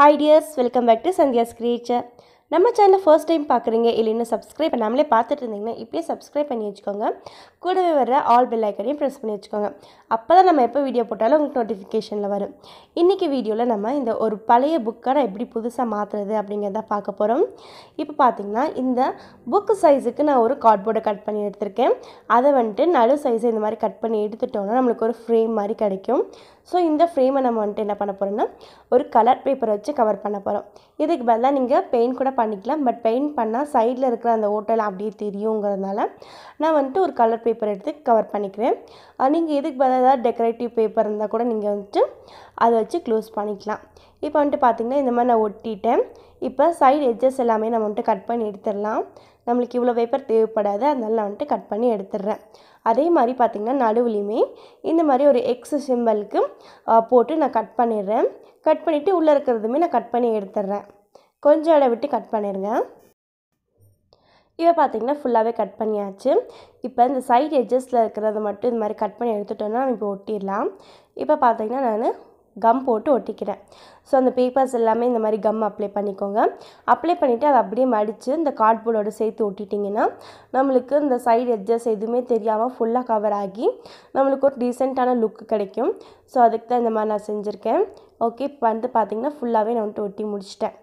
Hi dears, welcome back to Sandhya's Creature. நம்ம சேனலை first time பார்க்குறீங்க இல்லைன்னு இன்னும் சப்ஸ்கிரைப் பண்ணாமலே பார்த்துட்டு இருந்தீங்கன்னா இப்போயே சப்ஸ்கிரைப் பண்ணி வச்சுக்கோங்க கூடவே வர ஆல் பெல் ஐக்கனையும் ப்ரெஸ் பண்ணி வச்சுக்கோங்க அப்போ தான் நம்ம எப்போ வீடியோ போட்டாலும் உங்களுக்கு நோட்டிஃபிகேஷனில் வரும் இன்றைக்கி வீடியோவில் நம்ம இந்த ஒரு பழைய புக்கை நான் எப்படி புதுசாக மாற்றுறது அப்படிங்கிறத பார்க்க போகிறோம் இப்போ பார்த்திங்கன்னா இந்த புக்கு சைஸுக்கு நான் ஒரு கார்ட்போர்டை கட் பண்ணி எடுத்திருக்கேன் அதை வந்துட்டு நடு சைஸை இந்த மாதிரி கட் பண்ணி எடுத்துட்டோம்னா நம்மளுக்கு ஒரு ஃப்ரேம் மாதிரி கிடைக்கும் ஸோ இந்த ஃப்ரேமை நம்ம வந்துட்டு என்ன பண்ண போகிறோம்னா ஒரு கலர் பேப்பர் வச்சு கவர் பண்ண போகிறோம் இதுக்கு பதிலாக நீங்கள் பெயிண்ட் கூட பண்ணிக்கலாம் பட் பெயிண்ட் பண்ணால் சைடில் இருக்கிற அந்த ஓட்டல் அப்படியே தெரியுங்கிறதுனால நான் வந்துட்டு ஒரு கலர் பேப்பர் எடுத்து கவர் பண்ணிக்கிறேன் நீங்கள் எதுக்கு பதில் ஏதாவது டெக்கரேட்டிவ் பேப்பர் இருந்தால் கூட நீங்கள் வந்துட்டு அதை வச்சு க்ளோஸ் பண்ணிக்கலாம் இப்போ வந்துட்டு பார்த்திங்கன்னா இந்த மாதிரி நான் ஒட்டிட்டேன் இப்போ சைடு எட்ஜஸ் எல்லாமே நம்ம வந்துட்டு கட் பண்ணி எடுத்துடலாம் நம்மளுக்கு இவ்வளோ பேப்பர் தேவைப்படாது அதனால நான் வந்துட்டு கட் பண்ணி எடுத்துடுறேன் அதே மாதிரி பார்த்திங்கன்னா நடுவுலையுமே இந்த மாதிரி ஒரு எக்ஸ் சிம்பிளுக்கு போட்டு நான் கட் பண்ணிடுறேன் கட் பண்ணிவிட்டு உள்ளே இருக்கிறதுமே நான் கட் பண்ணி எடுத்துடுறேன் கொஞ்சம் இடம் விட்டு கட் பண்ணிடுங்க இப்போ பார்த்தீங்கன்னா ஃபுல்லாகவே கட் பண்ணியாச்சு இப்போ இந்த சைடு எட்ஜஸில் இருக்கிறத மட்டும் இந்த மாதிரி கட் பண்ணி எடுத்துட்டோன்னா இப்போ ஒட்டிடலாம் இப்போ பார்த்தீங்கன்னா நான் கம் போட்டு ஒட்டிக்கிறேன் ஸோ அந்த பேப்பர்ஸ் எல்லாமே இந்த மாதிரி கம் அப்ளை பண்ணிக்கோங்க அப்ளை பண்ணிவிட்டு அதை அப்படியே மடித்து இந்த கார்ட்போர்டோடு சேர்த்து ஒட்டிட்டிங்கன்னா நம்மளுக்கு இந்த சைடு எட்ஜஸ் எதுவுமே தெரியாமல் ஃபுல்லாக கவர் ஆகி நம்மளுக்கு ஒரு டீசெண்டான லுக் கிடைக்கும் ஸோ அதுக்கு தான் இந்த மாதிரி நான் செஞ்சுருக்கேன் ஓகே இப்போ வந்து பார்த்திங்கன்னா ஃபுல்லாகவே நான் வந்துட்டு ஒட்டி முடிச்சிட்டேன்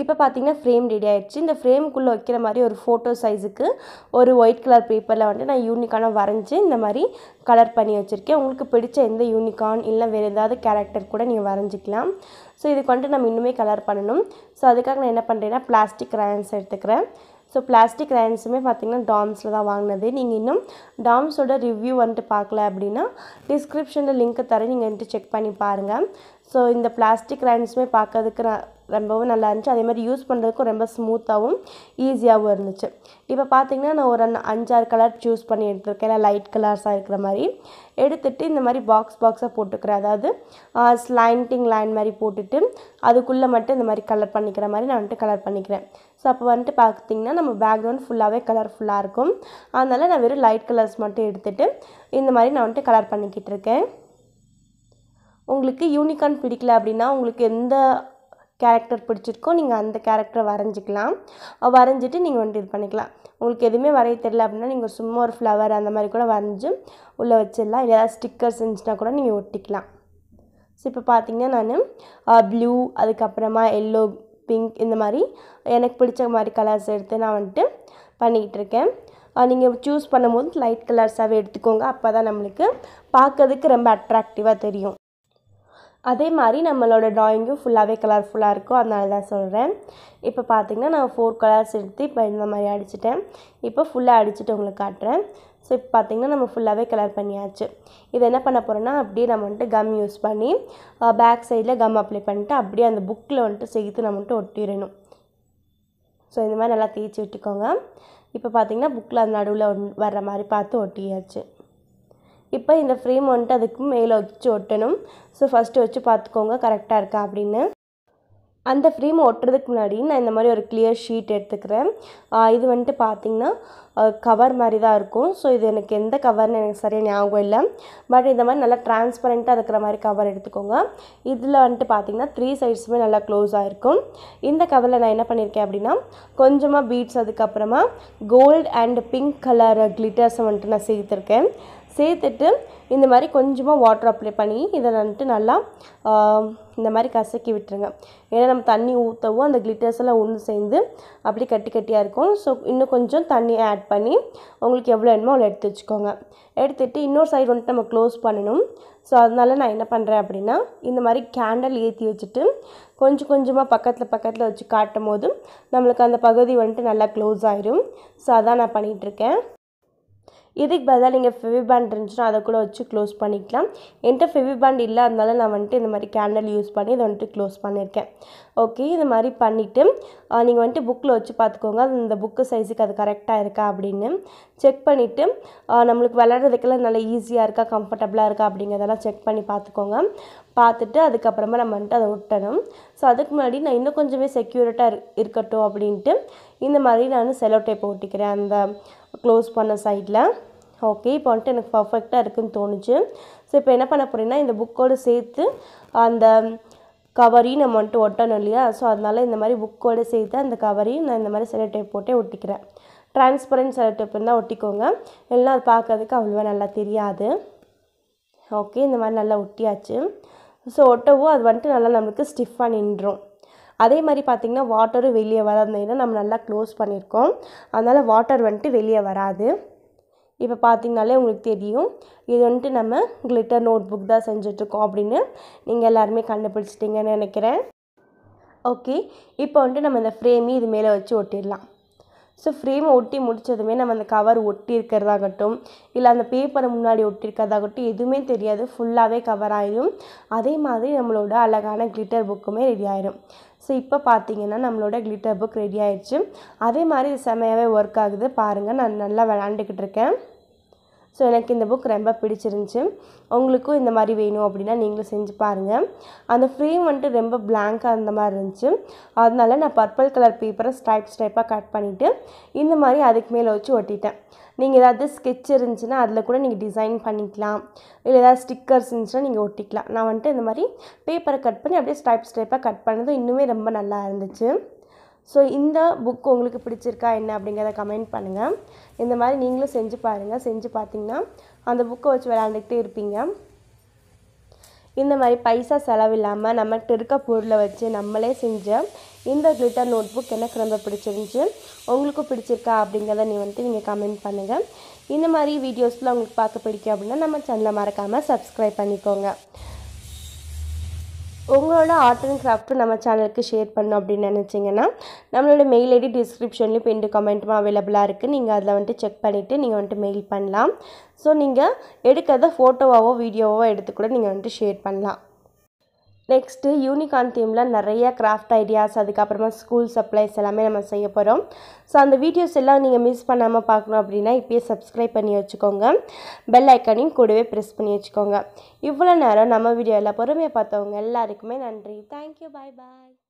இப்போ பார்த்தீங்கன்னா ஃப்ரேம் ரெடி ஆகிடுச்சு இந்த ஃப்ரேமுக்குள்ளே வைக்கிற மாதிரி ஒரு ஃபோட்டோ சைஸுக்கு ஒரு ஒயிட் கலர் பேப்பரில் வந்துட்டு நான் யூனிக்கான வரைஞ்சி இந்த மாதிரி கலர் பண்ணி வச்சுருக்கேன் உங்களுக்கு பிடிச்ச எந்த யூனிகான் இல்லை வேறு ஏதாவது கேரக்டர் கூட நீங்கள் வரைஞ்சிக்கலாம் ஸோ இதுக்கு வந்துட்டு நம்ம இன்னுமே கலர் பண்ணணும் ஸோ அதுக்காக நான் என்ன பண்ணுறேன்னா பிளாஸ்டிக் ரேன்ஸ் எடுத்துக்கிறேன் ஸோ பிளாஸ்டிக் ரேன்ஸுமே பார்த்திங்கன்னா டாம்ஸில் தான் வாங்கினது நீங்கள் இன்னும் டாம்ஸோட ரிவ்யூ வந்துட்டு பார்க்கல அப்படின்னா டிஸ்கிரிப்ஷனில் லிங்க்கை தரேன் நீங்கள் வந்துட்டு செக் பண்ணி பாருங்கள் ஸோ இந்த பிளாஸ்டிக் ரேன்ஸுமே பார்க்கறதுக்கு நான் ரொம்பவும் நல்லா இருந்துச்சு அதே மாதிரி யூஸ் பண்ணுறதுக்கும் ரொம்ப ஸ்மூத்தாகவும் ஈஸியாகவும் இருந்துச்சு இப்போ பார்த்திங்கன்னா நான் ஒரு அஞ்சாறு கலர் சூஸ் பண்ணி எடுத்துருக்கேன் லைட் கலர்ஸாக இருக்கிற மாதிரி எடுத்துகிட்டு இந்த மாதிரி பாக்ஸ் பாக்ஸாக போட்டுக்கிறேன் அதாவது ஸ்லைண்டிங் லைன் மாதிரி போட்டுட்டு அதுக்குள்ளே மட்டும் இந்த மாதிரி கலர் பண்ணிக்கிற மாதிரி நான் வந்துட்டு கலர் பண்ணிக்கிறேன் ஸோ அப்போ வந்துட்டு பார்த்திங்கன்னா நம்ம பேக்ரவுண்ட் ஃபுல்லாகவே கலர்ஃபுல்லாக இருக்கும் அதனால் நான் வெறும் லைட் கலர்ஸ் மட்டும் எடுத்துகிட்டு இந்த மாதிரி நான் வந்துட்டு கலர் பண்ணிக்கிட்டு இருக்கேன் உங்களுக்கு யூனிகார்ன் பிடிக்கல அப்படின்னா உங்களுக்கு எந்த கேரக்டர் பிடிச்சிருக்கோ நீங்கள் அந்த கேரக்டரை வரைஞ்சிக்கலாம் வரைஞ்சிட்டு நீங்கள் வந்துட்டு இது பண்ணிக்கலாம் உங்களுக்கு எதுவுமே வரைய தெரில அப்படின்னா நீங்கள் சும்மா ஒரு ஃப்ளவர் அந்த மாதிரி கூட வரைஞ்சி உள்ளே வச்சிடலாம் இல்லை ஏதாவது ஸ்டிக்கர்ஸ் இருந்துச்சுன்னா கூட நீங்கள் ஒட்டிக்கலாம் ஸோ இப்போ பார்த்தீங்கன்னா நான் ப்ளூ அதுக்கப்புறமா எல்லோ பிங்க் இந்த மாதிரி எனக்கு பிடிச்ச மாதிரி கலர்ஸ் எடுத்து நான் வந்துட்டு பண்ணிக்கிட்டு இருக்கேன் நீங்கள் சூஸ் பண்ணும்போது லைட் கலர்ஸாகவே எடுத்துக்கோங்க அப்போ தான் நம்மளுக்கு பார்க்கறதுக்கு ரொம்ப அட்ராக்டிவாக தெரியும் அதே மாதிரி நம்மளோட ட்ராயிங்கும் ஃபுல்லாகவே கலர்ஃபுல்லாக இருக்கும் அதனால தான் சொல்கிறேன் இப்போ பார்த்திங்கன்னா நான் ஃபோர் கலர்ஸ் எடுத்து இப்போ இந்த மாதிரி அடிச்சிட்டேன் இப்போ ஃபுல்லாக அடிச்சுட்டு உங்களுக்கு காட்டுறேன் ஸோ இப்போ பார்த்திங்கன்னா நம்ம ஃபுல்லாகவே கலர் பண்ணியாச்சு இது என்ன பண்ண போகிறோன்னா அப்படியே நம்ம வந்துட்டு கம் யூஸ் பண்ணி பேக் சைடில் கம் அப்ளை பண்ணிட்டு அப்படியே அந்த புக்கில் வந்துட்டு சேர்த்து நம்ம வந்துட்டு ஒட்டிடணும் ஸோ இந்த மாதிரி நல்லா தேய்ச்சி விட்டுக்கோங்க இப்போ பார்த்திங்கன்னா புக்கில் அந்த நடுவில் வர்ற மாதிரி பார்த்து ஒட்டியாச்சு இப்போ இந்த ஃப்ரேம் வந்துட்டு அதுக்கு மேலே வச்சு ஒட்டணும் ஸோ ஃபஸ்ட்டு வச்சு பார்த்துக்கோங்க கரெக்டாக இருக்கா அப்படின்னு அந்த ஃப்ரேம் ஒட்டுறதுக்கு முன்னாடி நான் இந்த மாதிரி ஒரு கிளியர் ஷீட் எடுத்துக்கிறேன் இது வந்துட்டு பார்த்திங்கன்னா கவர் மாதிரி தான் இருக்கும் ஸோ இது எனக்கு எந்த கவர்னு எனக்கு சரியாக ஞாபகம் இல்லை பட் இந்த மாதிரி நல்லா டிரான்ஸ்பரண்ட்டாக இருக்கிற மாதிரி கவர் எடுத்துக்கோங்க இதில் வந்துட்டு பார்த்திங்கன்னா த்ரீ சைட்ஸுமே நல்லா க்ளோஸாக இருக்கும் இந்த கவரில் நான் என்ன பண்ணியிருக்கேன் அப்படின்னா கொஞ்சமாக பீட்ஸ் அதுக்கப்புறமா கோல்டு அண்ட் பிங்க் கலர் கிளிட்டர்ஸை வந்துட்டு நான் சேர்த்துருக்கேன் சேர்த்துட்டு இந்த மாதிரி கொஞ்சமாக வாட்டர் அப்ளை பண்ணி இதை வந்துட்டு நல்லா இந்த மாதிரி கசக்கி விட்டுருங்க ஏன்னா நம்ம தண்ணி ஊற்றவும் அந்த கிளிட்டர்ஸ் எல்லாம் ஒன்று சேர்ந்து அப்படி கட்டி கட்டியாக இருக்கும் ஸோ இன்னும் கொஞ்சம் தண்ணி ஆட் பண்ணி உங்களுக்கு எவ்வளோ வேணுமோ அவ்வளோ எடுத்து வச்சுக்கோங்க எடுத்துகிட்டு இன்னொரு சைடு வந்துட்டு நம்ம க்ளோஸ் பண்ணணும் ஸோ அதனால் நான் என்ன பண்ணுறேன் அப்படின்னா இந்த மாதிரி கேண்டில் ஏற்றி வச்சுட்டு கொஞ்சம் கொஞ்சமாக பக்கத்தில் பக்கத்தில் வச்சு காட்டும் போது நம்மளுக்கு அந்த பகுதி வந்துட்டு நல்லா க்ளோஸ் ஆயிரும் ஸோ அதான் நான் பண்ணிகிட்ருக்கேன் இதுக்கு பதிலாக நீங்கள் ஃபெவி பேண்ட் இருந்துச்சுன்னா அதை கூட வச்சு க்ளோஸ் பண்ணிக்கலாம் என்கிட்ட ஃபெவி பேண்ட் இல்லை அதனால நான் வந்துட்டு இந்த மாதிரி கேண்டல் யூஸ் பண்ணி இதை வந்துட்டு க்ளோஸ் பண்ணியிருக்கேன் ஓகே இது மாதிரி பண்ணிவிட்டு நீங்கள் வந்துட்டு புக்கில் வச்சு பார்த்துக்கோங்க அது இந்த புக்கு சைஸுக்கு அது கரெக்டாக இருக்கா அப்படின்னு செக் பண்ணிவிட்டு நம்மளுக்கு விளாட்றதுக்கெல்லாம் நல்லா ஈஸியாக இருக்கா கம்ஃபர்டபுளாக இருக்கா அப்படிங்கிறதெல்லாம் செக் பண்ணி பார்த்துக்கோங்க பார்த்துட்டு அதுக்கப்புறமா நம்ம வந்துட்டு அதை விட்டணும் ஸோ அதுக்கு முன்னாடி நான் இன்னும் கொஞ்சமே செக்யூரிட்டாக இருக்கட்டும் அப்படின்ட்டு இந்த மாதிரி நான் செலோ டேப் ஒட்டிக்கிறேன் அந்த க்ளோஸ் பண்ண சைடில் ஓகே இப்போ வந்துட்டு எனக்கு பர்ஃபெக்டாக இருக்குதுன்னு தோணுச்சு ஸோ இப்போ என்ன பண்ண போகிறேன்னா இந்த புக்கோடு சேர்த்து அந்த கவரையும் நம்ம வந்துட்டு ஒட்டணும் இல்லையா ஸோ அதனால் இந்த மாதிரி புக்கோடு சேர்த்து அந்த கவரையும் நான் இந்த மாதிரி செலக்ட் டைப் போட்டே ஒட்டிக்கிறேன் ட்ரான்ஸ்பரண்ட் செலோ டைப் இருந்தால் ஒட்டிக்கோங்க எல்லாம் அது பார்க்கறதுக்கு அவ்வளோவா நல்லா தெரியாது ஓகே இந்த மாதிரி நல்லா ஒட்டியாச்சு ஸோ ஒட்டவும் அது வந்துட்டு நல்லா நம்மளுக்கு ஸ்டிஃபாக நின்றும் அதே மாதிரி பார்த்திங்கன்னா வாட்டரும் வெளியே வராதுன்னா நம்ம நல்லா க்ளோஸ் பண்ணியிருக்கோம் அதனால் வாட்டர் வந்துட்டு வெளியே வராது இப்போ பார்த்திங்கனாலே உங்களுக்கு தெரியும் இது வந்துட்டு நம்ம கிளிட்டர் நோட் புக் தான் செஞ்சிட்ருக்கோம் அப்படின்னு நீங்கள் எல்லாருமே கண்டுபிடிச்சிட்டிங்கன்னு நினைக்கிறேன் ஓகே இப்போ வந்துட்டு நம்ம இந்த ஃப்ரேமி இது மேலே வச்சு ஒட்டிடலாம் ஸோ ஃப்ரேமை ஒட்டி முடித்ததுமே நம்ம அந்த கவர் ஒட்டி இருக்கிறதாகட்டும் இல்லை அந்த பேப்பரை முன்னாடி ஒட்டி இருக்கிறதாகட்டும் எதுவுமே தெரியாது ஃபுல்லாகவே கவர் ஆகிடும் அதே மாதிரி நம்மளோட அழகான கிளிட்டர் புக்குமே ரெடி ஆகிடும் ஸோ இப்போ பார்த்தீங்கன்னா நம்மளோட கிளிட்டர் புக் ரெடி ஆயிடுச்சு அதே மாதிரி செமையாகவே ஒர்க் ஆகுது பாருங்கள் நான் நல்லா விளாண்டுக்கிட்டு இருக்கேன் ஸோ எனக்கு இந்த புக் ரொம்ப பிடிச்சிருந்துச்சி உங்களுக்கும் இந்த மாதிரி வேணும் அப்படின்னா நீங்களும் செஞ்சு பாருங்கள் அந்த ஃப்ரேம் வந்துட்டு ரொம்ப பிளாங்காக அந்த மாதிரி இருந்துச்சு அதனால நான் பர்பிள் கலர் பேப்பரை ஸ்டைப் ஸ்டைப்பாக கட் பண்ணிவிட்டு இந்த மாதிரி அதுக்கு மேலே வச்சு ஒட்டிட்டேன் நீங்கள் ஏதாவது ஸ்கெட்ச் இருந்துச்சுன்னா அதில் கூட நீங்கள் டிசைன் பண்ணிக்கலாம் இல்லை ஏதாவது ஸ்டிக்கர்ஸ் இருந்துச்சுன்னா நீங்கள் ஒட்டிக்கலாம் நான் வந்துட்டு இந்த மாதிரி பேப்பரை கட் பண்ணி அப்படியே ஸ்டைப் ஸ்டைப்பாக கட் பண்ணதும் இன்னுமே ரொம்ப நல்லா இருந்துச்சு ஸோ இந்த புக் உங்களுக்கு பிடிச்சிருக்கா என்ன அப்படிங்கிறத கமெண்ட் பண்ணுங்கள் இந்த மாதிரி நீங்களும் செஞ்சு பாருங்கள் செஞ்சு பார்த்தீங்கன்னா அந்த புக்கை வச்சு விளாண்டுக்கிட்டே இருப்பீங்க இந்த மாதிரி பைசா செலவில்லாமல் நம்மகிட்ட இருக்க பொருளை வச்சு நம்மளே செஞ்ச இந்த ட்விட்டர் நோட் புக் எனக்கு ரொம்ப பிடிச்சிருந்துச்சு உங்களுக்கும் பிடிச்சிருக்கா அப்படிங்கிறத நீ வந்துட்டு நீங்கள் கமெண்ட் பண்ணுங்கள் இந்த மாதிரி வீடியோஸில் உங்களுக்கு பார்க்க பிடிக்கும் அப்படின்னா நம்ம சேனலை மறக்காமல் சப்ஸ்கிரைப் பண்ணிக்கோங்க உங்களோட ஆர்ட் அண்ட் கிராஃப்ட்டு நம்ம சேனலுக்கு ஷேர் பண்ணோம் அப்படின்னு நினச்சிங்கன்னா நம்மளோட மெயில் ஐடி டிஸ்கிரிப்ஷன்லேயும் பின்ட்டு கமெண்ட்டுமா அவைலபிளாக இருக்குது நீங்கள் அதில் வந்துட்டு செக் பண்ணிவிட்டு நீங்கள் வந்துட்டு மெயில் பண்ணலாம் ஸோ நீங்கள் எடுக்கிறத ஃபோட்டோவாகவோ வீடியோவோ எடுத்து கூட நீங்கள் வந்துட்டு ஷேர் பண்ணலாம் நெக்ஸ்ட்டு யூனிகான் தீமில் நிறைய கிராஃப்ட் ஐடியாஸ் அதுக்கப்புறமா ஸ்கூல் சப்ளைஸ் எல்லாமே நம்ம செய்ய போகிறோம் ஸோ அந்த வீடியோஸ் எல்லாம் நீங்கள் மிஸ் பண்ணாமல் பார்க்கணும் அப்படின்னா இப்போயே சப்ஸ்கிரைப் பண்ணி வச்சுக்கோங்க பெல் ஐக்கானையும் கூடவே ப்ரெஸ் பண்ணி வச்சுக்கோங்க இவ்வளோ நேரம் நம்ம வீடியோ எல்லாம் பொறுமையை பார்த்தவங்க எல்லாருக்குமே நன்றி தேங்க்யூ பாய் பாய்